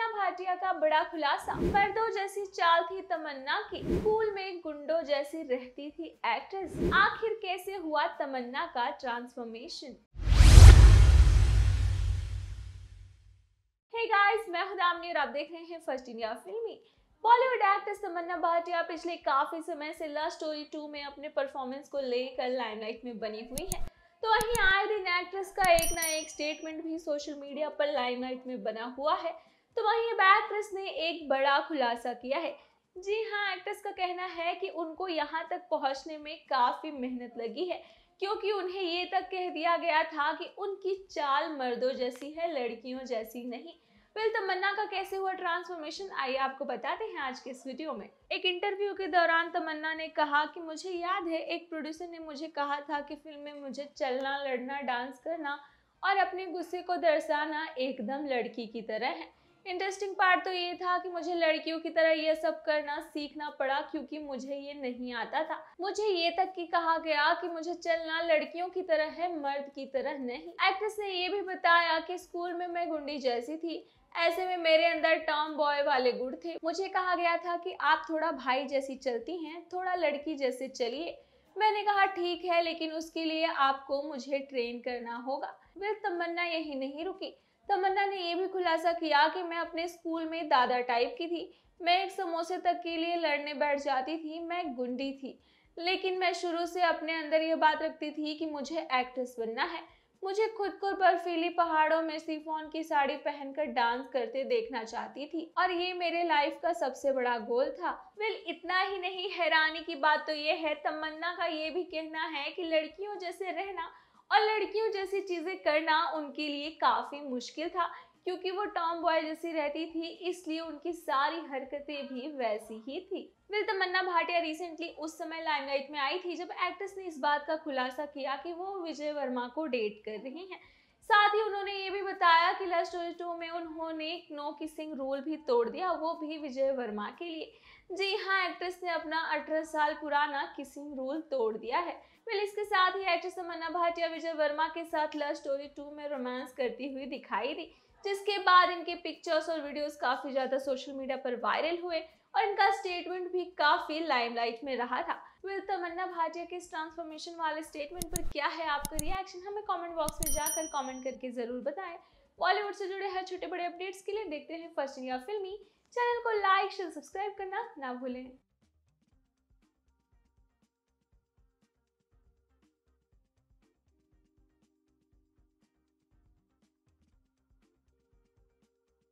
तमन्ना भाटिया का बड़ा खुलासा पर्दों जैसी चाल थी तमन्ना की स्कूल में गुंडों जैसी रहती थी एक्ट्रेस आखिर कैसे हुआ तमन्ना का ट्रांसफॉर्मेशन हे गाइस मैं हुदामनी और आप देख रहे हैं फर्स्ट इंडिया फिल्मी बॉलीवुड एक्ट्रेस तमन्ना भाटिया पिछले काफी समय से लव स्टोरी टू में अपने परफॉर्मेंस को लेकर लाइमलाइट में बनी हुई है तो वहीं आए दिन एक्ट्रेस का एक ना एक स्टेटमेंट भी सोशल मीडिया पर लाइमलाइट में बना हुआ है तो वहीं बैक्ट्रेस ने एक बड़ा खुलासा किया है जी हाँ एक्ट्रेस का कहना है कि उनको यहाँ तक पहुँचने में काफ़ी मेहनत लगी है क्योंकि उन्हें ये तक कह दिया गया था कि उनकी चाल मर्दों जैसी है लड़कियों जैसी नहीं फिल तमन्ना का कैसे हुआ ट्रांसफॉर्मेशन आइए आपको बताते हैं आज के इस वीडियो में एक इंटरव्यू के दौरान तमन्ना ने कहा कि मुझे याद है एक प्रोड्यूसर ने मुझे कहा था कि फिल्म में मुझे चलना लड़ना डांस करना और अपने गुस्से को दर्शाना एकदम लड़की की तरह है इंटरेस्टिंग पार्ट तो ये था कि मुझे लड़कियों की तरह ये सब करना सीखना पड़ा क्योंकि मुझे ये नहीं आता था मुझे ये तक कि कहा गया कि मुझे चलना लड़कियों की तरह है मर्द की तरह नहीं एक्ट्रेस ने ये भी बताया कि स्कूल में मैं गुंडी जैसी थी ऐसे में मेरे अंदर टॉम बॉय वाले गुड़ थे मुझे कहा गया था कि आप थोड़ा भाई जैसी चलती हैं थोड़ा लड़की जैसे चलिए मैंने कहा ठीक है लेकिन उसके लिए आपको मुझे ट्रेन करना होगा विल तमन्ना यही नहीं रुकी तमन्ना ने यह भी खुलासा किया कि मैं अपने स्कूल में दादा टाइप की थी मैं एक समोसे तक के लिए लड़ने बैठ जाती थी मैं गुंडी थी लेकिन मैं शुरू से अपने अंदर यह बात रखती थी कि मुझे एक्ट्रेस बनना है मुझे खुद को बर्फीली पहाड़ों में सीफोन की साड़ी पहनकर डांस करते देखना चाहती थी और ये मेरे लाइफ का सबसे बड़ा गोल था वेल इतना ही नहीं हैरानी की बात तो ये है तमन्ना का ये भी कहना है कि लड़कियों जैसे रहना और लड़कियों जैसी चीज़ें करना उनके लिए काफ़ी मुश्किल था क्योंकि वो टॉम बॉय जैसी रहती थी इसलिए उनकी सारी हरकतें भी वैसी ही थी वेल तमन्ना भाटिया रिसेंटली उस समय लाइमलाइट में आई थी जब एक्ट्रेस ने इस बात का खुलासा किया कि वो विजय वर्मा को डेट कर रही हैं साथ ही उन्होंने ये भी बताया कि लव स्टोरी टू में उन्होंने एक नो किसिंग रूल भी तोड़ दिया वो भी विजय वर्मा के लिए जी हाँ एक्ट्रेस ने अपना अठारह साल पुराना किसिंग रूल तोड़ दिया है वेल इसके साथ ही एक्ट्रेस अमन्ना भाटिया विजय वर्मा के साथ लव स्टोरी टू में रोमांस करती हुई दिखाई दी जिसके बाद इनके पिक्चर्स और वीडियोस काफ़ी ज़्यादा सोशल मीडिया पर वायरल हुए और इनका स्टेटमेंट भी काफी लाइमलाइट में रहा था विल तमन्ना भाटिया के इस ट्रांसफॉर्मेशन वाले स्टेटमेंट पर क्या है आपका रिएक्शन हमें कमेंट बॉक्स में जाकर कमेंट करके जरूर बताएं बॉलीवुड से जुड़े हर छोटे बड़े अपडेट्स के लिए देखते हैं फर्स्ट इंडिया फिल्मी चैनल को लाइक शेयर सब्सक्राइब करना ना भूलें